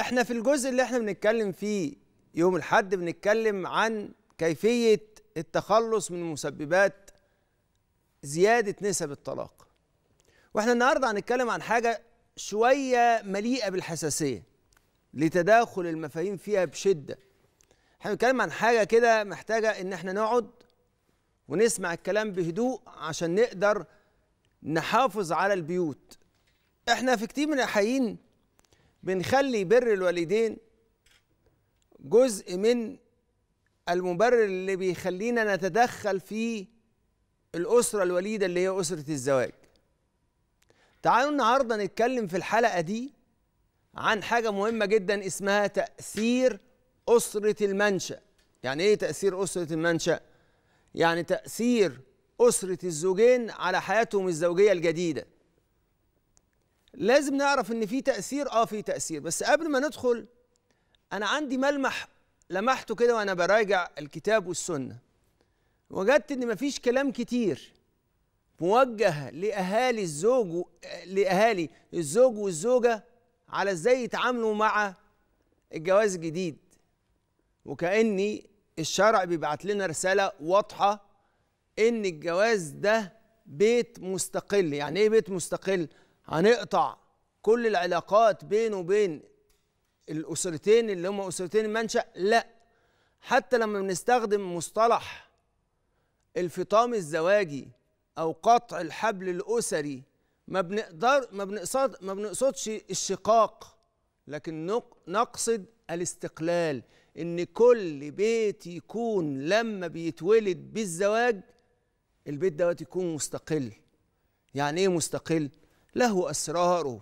احنا في الجزء اللي احنا بنتكلم فيه يوم الحد بنتكلم عن كيفية التخلص من مسببات زيادة نسب الطلاق واحنا النهاردة هنتكلم عن حاجة شوية مليئة بالحساسية لتداخل المفاهيم فيها بشدة احنا بنتكلم عن حاجة كده محتاجة ان احنا نقعد ونسمع الكلام بهدوء عشان نقدر نحافظ على البيوت احنا في كتير من الحقيقين بنخلي بر الوالدين جزء من المبرر اللي بيخلينا نتدخل في الأسرة الوليدة اللي هي أسرة الزواج تعالوا النهاردة نتكلم في الحلقة دي عن حاجة مهمة جدا اسمها تأثير أسرة المنشأ يعني إيه تأثير أسرة المنشأ؟ يعني تأثير أسرة الزوجين على حياتهم الزوجية الجديدة لازم نعرف ان في تاثير اه في تاثير بس قبل ما ندخل انا عندي ملمح لمحته كده وانا براجع الكتاب والسنه وجدت ان مفيش كلام كتير موجه لاهالي الزوج لاهالي الزوج والزوجه على ازاي يتعاملوا مع الجواز الجديد وكاني الشرع بيبعت لنا رساله واضحه ان الجواز ده بيت مستقل يعني ايه بيت مستقل هنقطع كل العلاقات بينه وبين الاسرتين اللي هم اسرتين المنشا لا حتى لما بنستخدم مصطلح الفطام الزواجي او قطع الحبل الاسري ما بنقدر ما بنقصد ما بنقصدش الشقاق لكن نقصد الاستقلال ان كل بيت يكون لما بيتولد بالزواج البيت دوت يكون مستقل يعني ايه مستقل له أسراره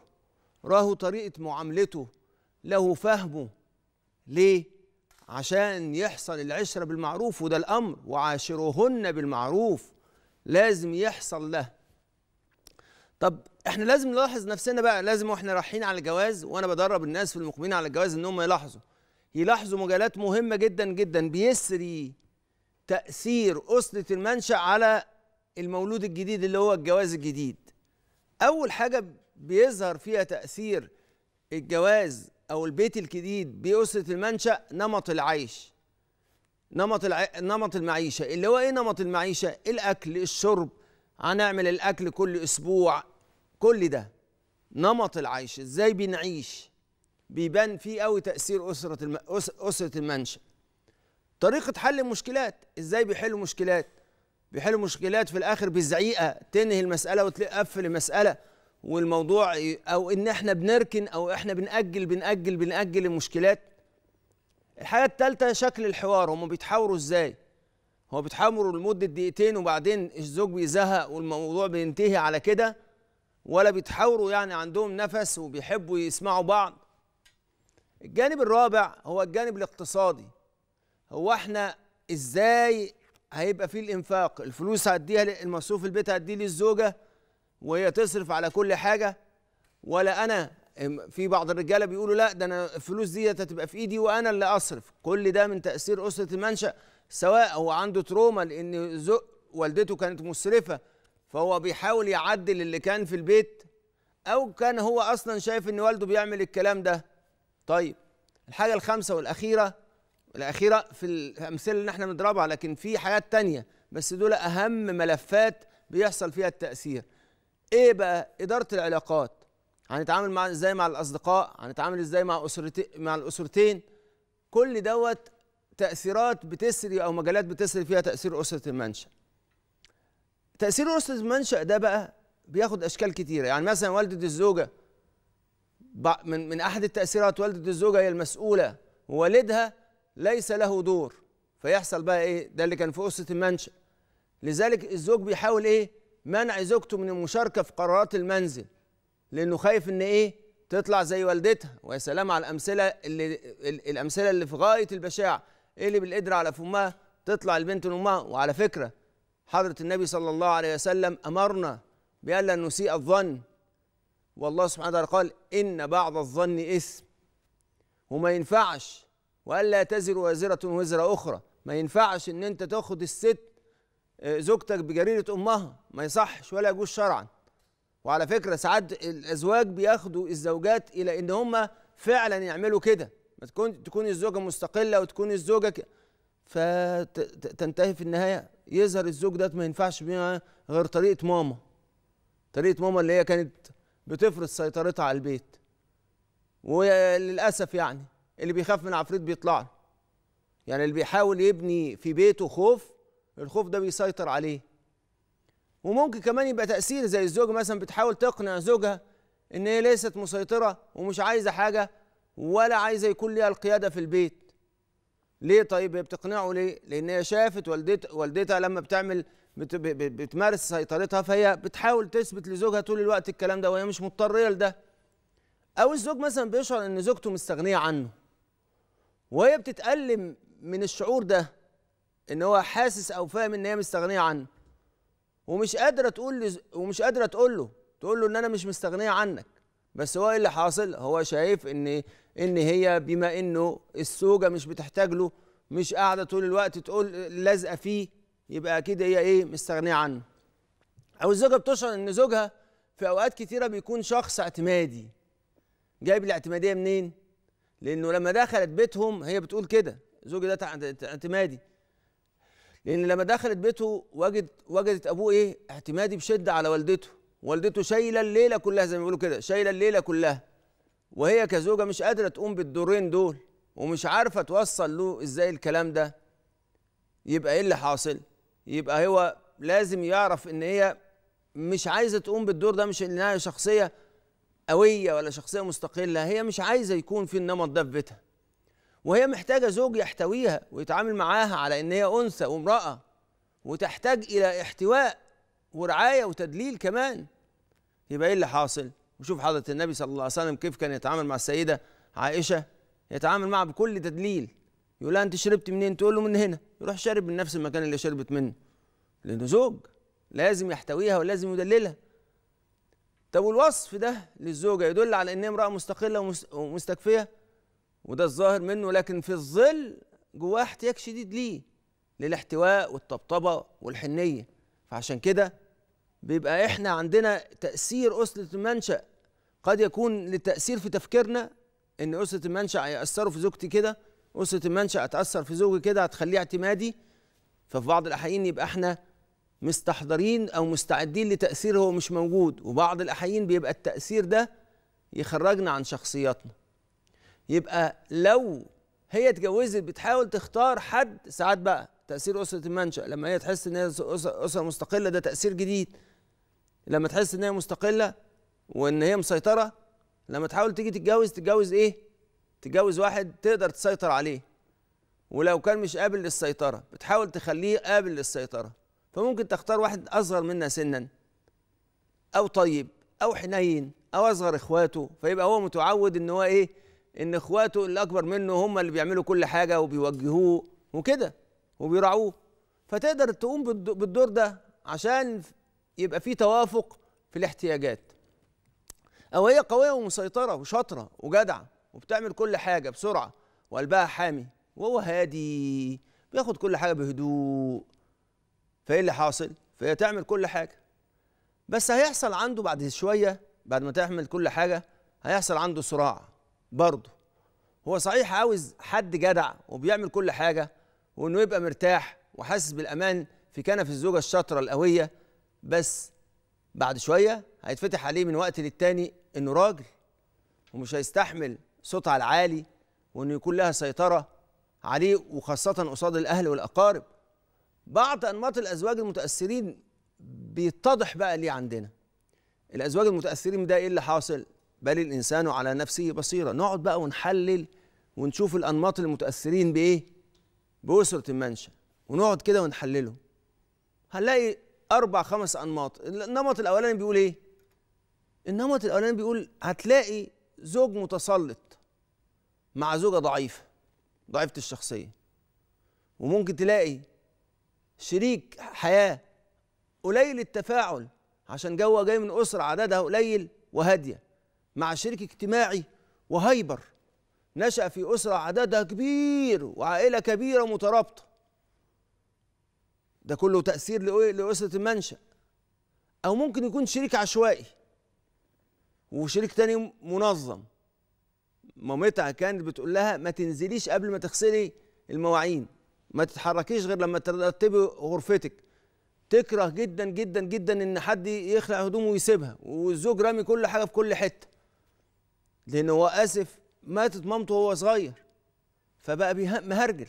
راه طريقة معاملته له فهمه ليه؟ عشان يحصل العشرة بالمعروف وده الأمر وعاشرهن بالمعروف لازم يحصل ده طب احنا لازم نلاحظ نفسنا بقى لازم واحنا رايحين على الجواز وانا بدرب الناس في المقبلين على الجواز ان هم يلاحظوا يلاحظوا مجالات مهمة جدا جدا بيسري تأثير أسرة المنشأ على المولود الجديد اللي هو الجواز الجديد اول حاجه بيظهر فيها تاثير الجواز او البيت الجديد باسره المنشا نمط العيش نمط الع... نمط المعيشه اللي هو ايه نمط المعيشه الاكل الشرب هنعمل الاكل كل اسبوع كل ده نمط العيش ازاي بنعيش بيبان فيه قوي تاثير اسره الم... اسره المنشا طريقه حل المشكلات ازاي بيحلوا مشكلات بيحلوا مشكلات في الاخر بزعيقه تنهي المساله وتقفل المساله والموضوع او ان احنا بنركن او احنا بنأجل بنأجل بنأجل المشكلات الحاجه الثالثه شكل الحوار هم بيتحاوروا ازاي هو بيتحاوروا لمده دقيقتين وبعدين الزوج بيزهق والموضوع بينتهي على كده ولا بيتحاوروا يعني عندهم نفس وبيحبوا يسمعوا بعض الجانب الرابع هو الجانب الاقتصادي هو احنا ازاي هيبقى فيه الانفاق الفلوس هديها المصروف البيت هديه للزوجه وهي تصرف على كل حاجه ولا انا في بعض الرجاله بيقولوا لا ده انا الفلوس دي هتبقى في ايدي وانا اللي اصرف كل ده من تاثير اسره المنشا سواء هو عنده تروما لان والدته كانت مسرفه فهو بيحاول يعدل اللي كان في البيت او كان هو اصلا شايف ان والده بيعمل الكلام ده طيب الحاجه الخامسه والاخيره الاخيره في الامثله اللي احنا بنضربها لكن في حاجات تانية بس دول اهم ملفات بيحصل فيها التاثير ايه بقى اداره العلاقات هنتعامل مع ازاي مع الاصدقاء هنتعامل ازاي مع اسرتي مع الاسرتين كل دوت تاثيرات بتسري او مجالات بتسري فيها تاثير اسره المنشا تاثير اسره المنشا ده بقى بياخد اشكال كتيره يعني مثلا والده الزوجه من من احد التاثيرات والده الزوجه هي المسؤوله ووالدها ليس له دور فيحصل بقى ايه ده اللي كان في قصه المنشا لذلك الزوج بيحاول ايه منع زوجته من المشاركه في قرارات المنزل لانه خايف ان ايه تطلع زي والدتها ويا سلام على الامثله اللي الامثله اللي في غايه البشاعه ايه اللي بالقدر على فمها تطلع البنت لامها وعلى فكره حضره النبي صلى الله عليه وسلم امرنا بألا نسيء الظن والله سبحانه وتعالى قال إن بعض الظن إثم وما ينفعش والا تزر وازره وزر اخرى ما ينفعش ان انت تاخد الست آه، زوجتك بجريره امها ما يصحش ولا يجوز شرعا وعلى فكره ساعات الازواج بياخدوا الزوجات الى ان هم فعلا يعملوا كده ما تكون تكون الزوجه مستقله وتكون الزوجه ك... فتنتهي في النهايه يظهر الزوج ده ما ينفعش بيها غير طريقه ماما طريقه ماما اللي هي كانت بتفرض سيطرتها على البيت وللاسف يعني اللي بيخاف من عفريت بيطلع له يعني اللي بيحاول يبني في بيته خوف الخوف ده بيسيطر عليه وممكن كمان يبقى تأثير زي الزوجة مثلا بتحاول تقنع زوجها إن هي ليست مسيطرة ومش عايزة حاجة ولا عايزة يكون ليها القيادة في البيت ليه طيب هي بتقنعه ليه؟ لأن هي شافت والدتها والدتها لما بتعمل بت بتمارس سيطرتها فهي بتحاول تثبت لزوجها طول الوقت الكلام ده وهي مش مضطرية لده أو الزوج مثلا بيشعر إن زوجته مستغنية عنه وهي بتتألم من الشعور ده ان هو حاسس او فاهم ان هي مستغنيه عنه ومش قادره تقول لي ومش قادره تقول له تقول له ان انا مش مستغنيه عنك بس هو ايه اللي حاصل هو شايف ان ان هي بما انه الزوجه مش بتحتاج له مش قاعده طول الوقت تقول لازقه فيه يبقى اكيد هي ايه مستغنيه عنه او الزوجه بتشعر ان زوجها في اوقات كتيره بيكون شخص اعتمادي جايب الاعتماديه منين لانه لما دخلت بيتهم هي بتقول كده زوجي ده اعتمادي لان لما دخلت بيته وجد وجدت ابوه ايه اعتمادي بشده على والدته والدته شايله الليله كلها زي ما بيقولوا كده شايله الليله كلها وهي كزوجه مش قادره تقوم بالدورين دول ومش عارفه توصل له ازاي الكلام ده يبقى ايه اللي حاصل يبقى هو لازم يعرف ان هي مش عايزه تقوم بالدور ده مش انها شخصيه قويه ولا شخصيه مستقله هي مش عايزه يكون في النمط ده في بيتها وهي محتاجه زوج يحتويها ويتعامل معاها على ان هي انثى وامراه وتحتاج الى احتواء ورعايه وتدليل كمان يبقى ايه اللي حاصل وشوف حضره النبي صلى الله عليه وسلم كيف كان يتعامل مع السيده عائشه يتعامل معها بكل تدليل يقول لها انت شربت منين تقول له من هنا يروح شارب من نفس المكان اللي شربت منه لانه زوج لازم يحتويها ولازم يدللها طب والوصف ده للزوجة يدل على أنها امرأة مستقلة ومستكفية وده الظاهر منه لكن في الظل جواه احتياج شديد ليه للاحتواء والطبطبة والحنية فعشان كده بيبقى احنا عندنا تأثير أسرة المنشأ قد يكون للتأثير في تفكيرنا ان أسرة المنشأ هيأثروا في زوجتي كده أسرة المنشأ هتأثر في زوجي كده هتخليه اعتمادي ففي بعض الأحيان يبقى احنا مستحضرين او مستعدين لتاثير هو مش موجود وبعض الاحيان بيبقى التاثير ده يخرجنا عن شخصياتنا يبقى لو هي اتجوزت بتحاول تختار حد ساعات بقى تاثير اسره المنشا لما هي تحس ان هي اسره مستقله ده تاثير جديد لما تحس ان هي مستقله وان هي مسيطره لما تحاول تيجي تتجوز تتجوز ايه تتجوز واحد تقدر تسيطر عليه ولو كان مش قابل للسيطره بتحاول تخليه قابل للسيطره فممكن تختار واحد اصغر منا سنا او طيب او حنين او اصغر اخواته فيبقى هو متعود ان هو ايه ان اخواته اللي اكبر منه هم اللي بيعملوا كل حاجه وبيوجهوه وكده وبيراعوه فتقدر تقوم بالدور ده عشان يبقى في توافق في الاحتياجات او هي قويه ومسيطره وشاطره وجدعه وبتعمل كل حاجه بسرعه وقلبها حامي وهو هادي بياخد كل حاجه بهدوء فايه اللي حاصل فهي تعمل كل حاجه بس هيحصل عنده بعد شويه بعد ما تعمل كل حاجه هيحصل عنده صراع برضه هو صحيح عاوز حد جدع وبيعمل كل حاجه وانه يبقى مرتاح وحاسس بالامان في كنف الزوجه الشاطره القويه بس بعد شويه هيتفتح عليه من وقت للتاني انه راجل ومش هيستحمل صوتها العالي وانه يكون لها سيطره عليه وخاصه قصاد الاهل والاقارب بعض انماط الازواج المتاثرين بيتضح بقى ليه عندنا الازواج المتاثرين ده ايه اللي حاصل بل الانسان على نفسه بصيره نقعد بقى ونحلل ونشوف الانماط المتاثرين بايه باسره المنشا ونقعد كده ونحلله هنلاقي اربع خمس انماط النمط الاولاني بيقول ايه النمط الاولاني بيقول هتلاقي زوج متسلط مع زوجه ضعيفه ضعيفه الشخصيه وممكن تلاقي شريك حياه قليل التفاعل عشان جوه جاي من اسره عددها قليل وهاديه مع شريك اجتماعي وهايبر نشا في اسره عددها كبير وعائله كبيره مترابطه ده كله تاثير لاسره المنشا او ممكن يكون شريك عشوائي وشريك تاني منظم مامتها كانت بتقول لها ما تنزليش قبل ما تغسلي المواعين ما تتحركيش غير لما ترتبي غرفتك تكره جدا جدا جدا ان حد يخلع هدومه ويسيبها والزوج رامي كل حاجه في كل حته لان هو اسف ماتت مامته وهو صغير فبقى مهرجل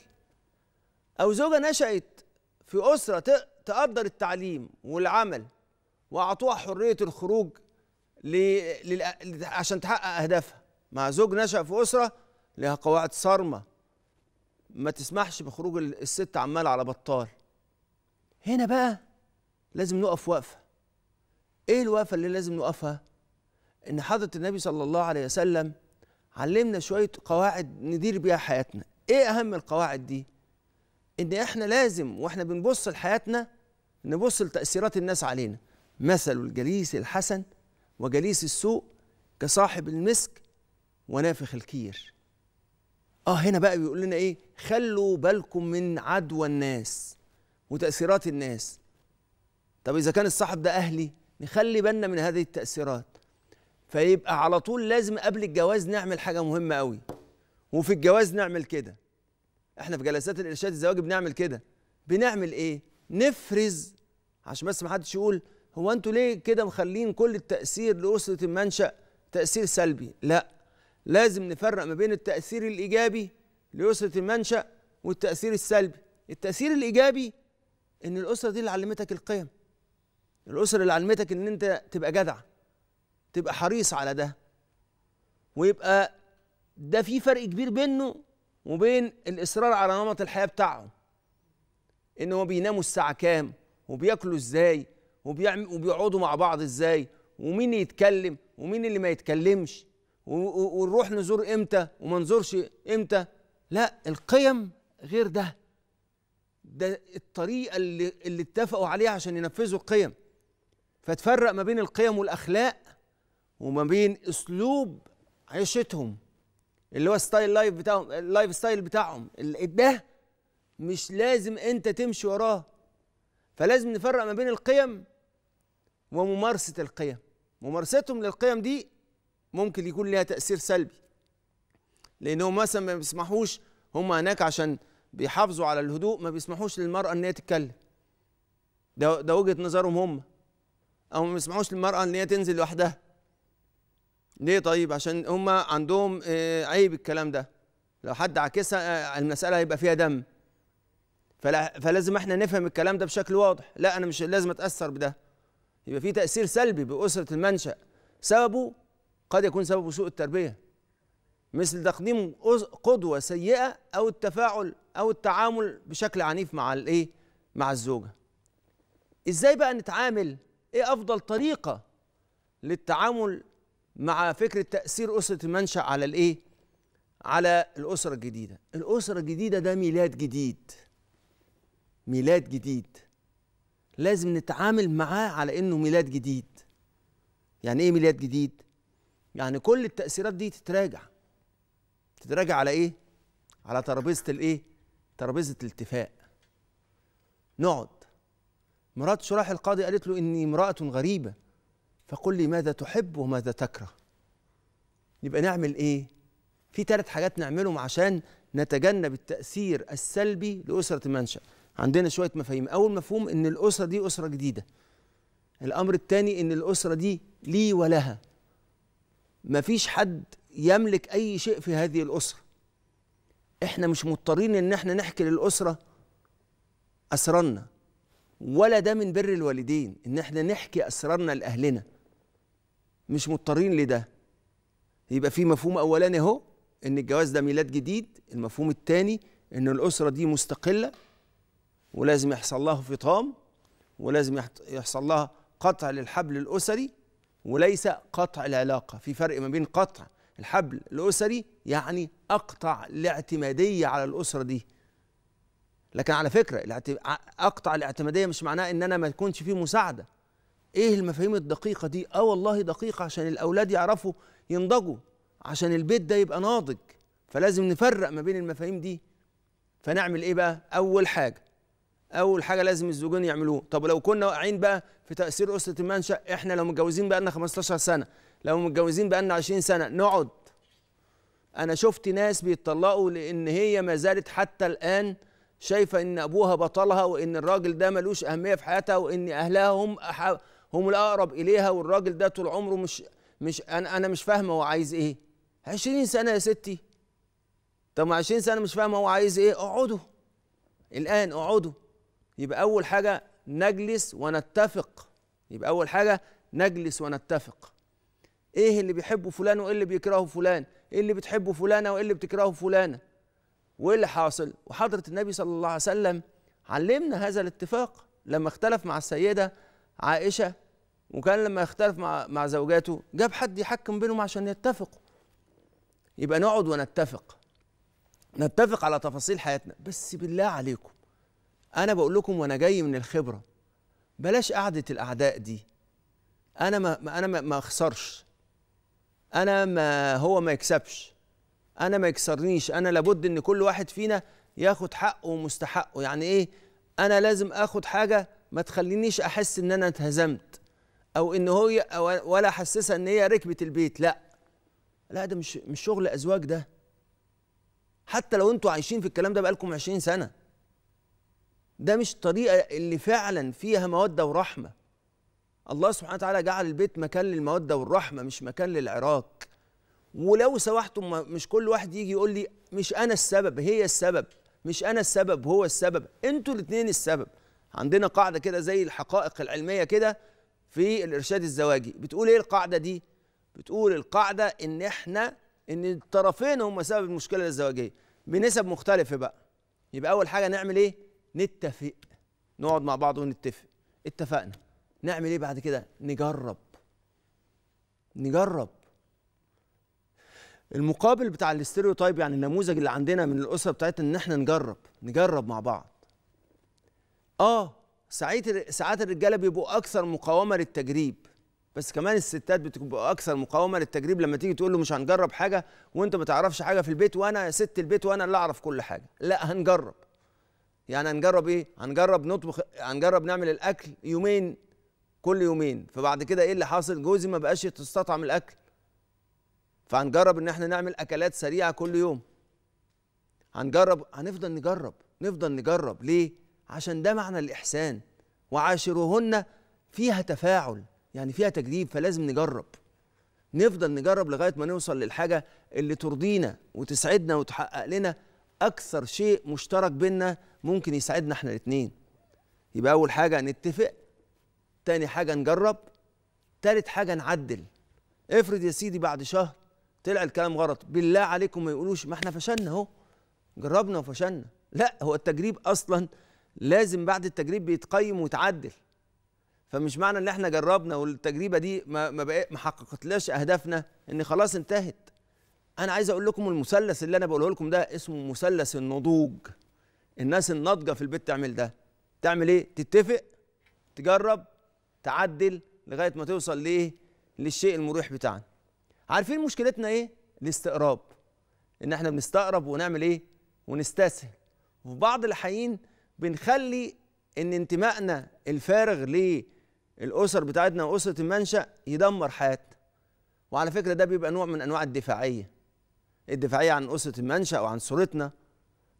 او زوجه نشات في اسره تقدر التعليم والعمل واعطوها حريه الخروج ل... عشان تحقق اهدافها مع زوج نشا في اسره لها قواعد صارمه ما تسمحش بخروج الست عمال على بطال هنا بقى لازم نقف وقفه ايه الوقفه اللي لازم نقفها ان حضره النبي صلى الله عليه وسلم علمنا شويه قواعد ندير بيها حياتنا ايه اهم القواعد دي ان احنا لازم واحنا بنبص لحياتنا نبص لتاثيرات الناس علينا مثل الجليس الحسن وجليس السوء كصاحب المسك ونافخ الكير اه هنا بقى بيقول لنا ايه خلوا بالكم من عدوى الناس وتاثيرات الناس طب اذا كان الصاحب ده اهلي نخلي بالنا من هذه التاثيرات فيبقى على طول لازم قبل الجواز نعمل حاجه مهمه قوي وفي الجواز نعمل كده احنا في جلسات الارشاد الزواج بنعمل كده بنعمل ايه نفرز عشان بس ما حدش يقول هو انتوا ليه كده مخلين كل التاثير لاسره المنشا تاثير سلبي لا لازم نفرق ما بين التأثير الإيجابي لأسرة المنشأ والتأثير السلبي التأثير الإيجابي إن الأسرة دي اللي علمتك القيم الأسرة اللي علمتك إن أنت تبقى جدع تبقى حريص على ده ويبقى ده في فرق كبير بينه وبين الإصرار على نمط الحياة بتاعهم إن هو بيناموا الساعة كام وبياكلوا إزاي وبيقعدوا مع بعض إزاي ومين يتكلم ومين اللي ما يتكلمش ونروح نزور امتى وما نزورش امتى لا القيم غير ده ده الطريقه اللي اللي اتفقوا عليها عشان ينفذوا القيم فتفرق ما بين القيم والاخلاق وما بين اسلوب عيشتهم اللي هو ستايل لايف بتاعهم اللايف ستايل بتاعهم ده مش لازم انت تمشي وراه فلازم نفرق ما بين القيم وممارسه القيم ممارستهم للقيم دي ممكن يكون ليها تأثير سلبي لأنهم مثلا ما بيسمحوش هم هناك عشان بيحافظوا على الهدوء ما بيسمحوش للمرأة إن هي تتكلم ده ده وجهة نظرهم هم أو ما بيسمحوش للمرأة إن هي تنزل لوحدها ليه طيب عشان هم عندهم آه، عيب الكلام ده لو حد عكسها آه، المسألة هيبقى فيها دم فلا فلازم احنا نفهم الكلام ده بشكل واضح لا انا مش لازم اتاثر بده يبقى في تاثير سلبي باسره المنشا سببه قد يكون سببه سوء التربية مثل تقديم قدوة سيئة أو التفاعل أو التعامل بشكل عنيف مع الإيه؟ مع الزوجة إزاي بقى نتعامل؟ إيه أفضل طريقة للتعامل مع فكرة تأثير أسرة المنشأ على الإيه؟ على الأسرة الجديدة الأسرة الجديدة ده ميلاد جديد ميلاد جديد لازم نتعامل معاه على إنه ميلاد جديد يعني إيه ميلاد جديد؟ يعني كل التأثيرات دي تتراجع تتراجع على إيه؟ على ترابيزة الإيه؟ ترابيزة الاتفاق نقعد مرات شراح القاضي قالت له إني امرأة غريبة فقل لي ماذا تحب وماذا تكره يبقى نعمل إيه؟ في ثلاث حاجات نعملهم عشان نتجنب التأثير السلبي لأسرة المنشأ عندنا شوية مفاهيم أول مفهوم إن الأسرة دي أسرة جديدة الأمر الثاني إن الأسرة دي لي ولها ما فيش حد يملك أي شيء في هذه الأسرة احنا مش مضطرين ان احنا نحكي للأسرة أسرارنا ولا ده من بر الوالدين ان احنا نحكي أسرارنا لأهلنا مش مضطرين لده يبقى في مفهوم أولاني اهو ان الجواز ده ميلاد جديد المفهوم الثاني ان الأسرة دي مستقلة ولازم يحصل لها فطام ولازم يحصل لها قطع للحبل الأسري وليس قطع العلاقة في فرق ما بين قطع الحبل الأسري يعني أقطع الاعتمادية على الأسرة دي لكن على فكرة أقطع الاعتمادية مش معناه إن أنا ما تكونش فيه مساعدة إيه المفاهيم الدقيقة دي؟ آه والله دقيقة عشان الأولاد يعرفوا ينضجوا عشان البيت ده يبقى ناضج فلازم نفرق ما بين المفاهيم دي فنعمل إيه بقى؟ أول حاجة اول حاجه لازم الزوجين يعملوه طب لو كنا واقعين بقى في تاثير اسره المنشا احنا لو متجوزين بقى لنا 15 سنه لو متجوزين بقى لنا 20 سنه نقعد انا شفت ناس بيتطلقوا لان هي ما زالت حتى الان شايفه ان ابوها بطلها وان الراجل ده ملوش اهميه في حياتها وان اهلها هم هم الاقرب اليها والراجل ده طول عمره مش مش انا انا مش فاهمه هو عايز ايه 20 سنه يا ستي طب 20 سنه مش فاهمه هو عايز ايه اقعدوا الان اقعدوا يبقى أول حاجة نجلس ونتفق يبقى أول حاجة نجلس ونتفق إيه اللي بيحبه فلان وإيه اللي بيكرهه فلان إيه اللي بتحبه فلانة وإيه اللي بتكرهه فلانة وإيه اللي حاصل وحضرة النبي صلى الله عليه وسلم علمنا هذا الاتفاق لما اختلف مع السيدة عائشة وكان لما يختلف مع مع زوجاته جاب حد يحكم بينهم عشان يتفقوا يبقى نقعد ونتفق نتفق على تفاصيل حياتنا بس بالله عليكم انا بقول لكم وانا جاي من الخبره بلاش قعده الاعداء دي انا ما انا ما اخسرش انا ما هو ما يكسبش انا ما يكسرنيش انا لابد ان كل واحد فينا ياخد حقه ومستحقه يعني ايه انا لازم اخد حاجه ما تخلينيش احس ان انا اتهزمت او ان هي ولا احسسها ان هي ركبت البيت لا لا ده مش مش شغل ازواج ده حتى لو انتوا عايشين في الكلام ده بقالكم 20 سنه ده مش طريقه اللي فعلا فيها موده ورحمه الله سبحانه وتعالى جعل البيت مكان للموده والرحمه مش مكان للعراك ولو سمحتم مش كل واحد يجي يقول لي مش انا السبب هي السبب مش انا السبب هو السبب انتوا الاثنين السبب عندنا قاعده كده زي الحقائق العلميه كده في الارشاد الزواجي بتقول ايه القاعده دي بتقول القاعده ان احنا ان الطرفين هم سبب المشكله الزواجيه بنسب مختلفه بقى يبقى اول حاجه نعمل ايه نتفق نقعد مع بعض ونتفق اتفقنا نعمل ايه بعد كده نجرب نجرب المقابل بتاع الاستيريوتايب يعني النموذج اللي عندنا من الاسره بتاعتنا ان احنا نجرب نجرب مع بعض اه ساعات ساعات الرجاله بيبقوا اكثر مقاومه للتجريب بس كمان الستات بتبقى اكثر مقاومه للتجريب لما تيجي تقول له مش هنجرب حاجه وانت ما تعرفش حاجه في البيت وانا ست البيت وانا اللي اعرف كل حاجه لا هنجرب يعني هنجرب ايه هنجرب نطبخ هنجرب نعمل الاكل يومين كل يومين فبعد كده ايه اللي حاصل جوزي ما بقاش تستطعم الاكل فهنجرب ان احنا نعمل اكلات سريعه كل يوم هنجرب هنفضل نجرب نفضل نجرب ليه عشان ده معنى الاحسان وعاشرهن فيها تفاعل يعني فيها تجديد فلازم نجرب نفضل نجرب لغايه ما نوصل للحاجه اللي ترضينا وتسعدنا وتحقق لنا اكثر شيء مشترك بينا ممكن يساعدنا احنا الاثنين يبقى اول حاجه نتفق تاني حاجه نجرب تالت حاجه نعدل افرض يا سيدي بعد شهر طلع الكلام غلط بالله عليكم ما يقولوش ما احنا فشلنا اهو جربنا وفشلنا لا هو التجريب اصلا لازم بعد التجريب بيتقيم ويتعدل فمش معنى ان احنا جربنا والتجربه دي ما ما, ما حققتلاش اهدافنا ان خلاص انتهت انا عايز اقول لكم المثلث اللي انا بقوله لكم ده اسمه مثلث النضوج الناس الناضجه في البيت تعمل ده تعمل ايه تتفق تجرب تعدل لغايه ما توصل لايه للشيء المريح بتاعنا عارفين مشكلتنا ايه الاستقراب ان احنا بنستقرب ونعمل ايه ونستسهل وفي بعض الحين بنخلي ان انتمائنا الفارغ للاسر بتاعتنا واسره المنشا يدمر حياتنا وعلى فكره ده بيبقى نوع من انواع الدفاعيه الدفاعية عن أسرة المنشأ وعن صورتنا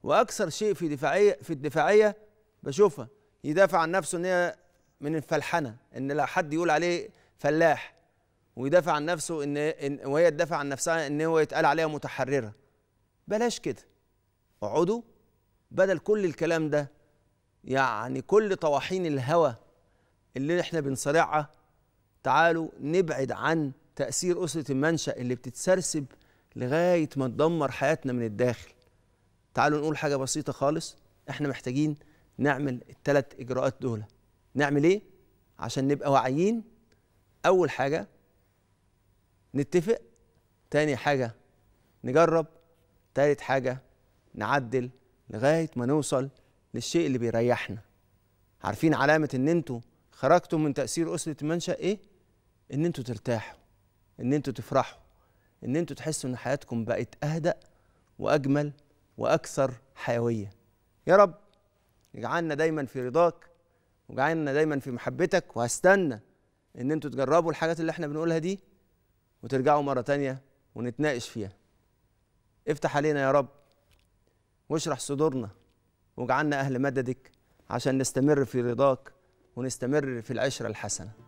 وأكثر شيء في دفاعية في الدفاعية بشوفها يدافع عن نفسه إن هي من الفلحنة إن لا حد يقول عليه فلاح ويدافع عن نفسه إن, إن وهي تدافع عن نفسها إن هو يتقال عليها متحررة بلاش كده اقعدوا بدل كل الكلام ده يعني كل طواحين الهوى اللي احنا بنصارعها تعالوا نبعد عن تأثير أسرة المنشأ اللي بتتسرسب لغايه ما تدمر حياتنا من الداخل تعالوا نقول حاجه بسيطه خالص احنا محتاجين نعمل التلات اجراءات دول نعمل ايه عشان نبقى واعيين اول حاجه نتفق تاني حاجه نجرب تالت حاجه نعدل لغايه ما نوصل للشيء اللي بيريحنا عارفين علامه ان انتوا خرجتوا من تاثير اسره المنشا ايه ان انتوا ترتاحوا ان انتوا تفرحوا ان انتوا تحسوا ان حياتكم بقت اهدأ واجمل واكثر حيويه يا رب اجعلنا دايما في رضاك واجعلنا دايما في محبتك وهستنى ان انتوا تجربوا الحاجات اللي احنا بنقولها دي وترجعوا مره تانية ونتناقش فيها افتح علينا يا رب واشرح صدورنا واجعلنا اهل مددك عشان نستمر في رضاك ونستمر في العشره الحسنه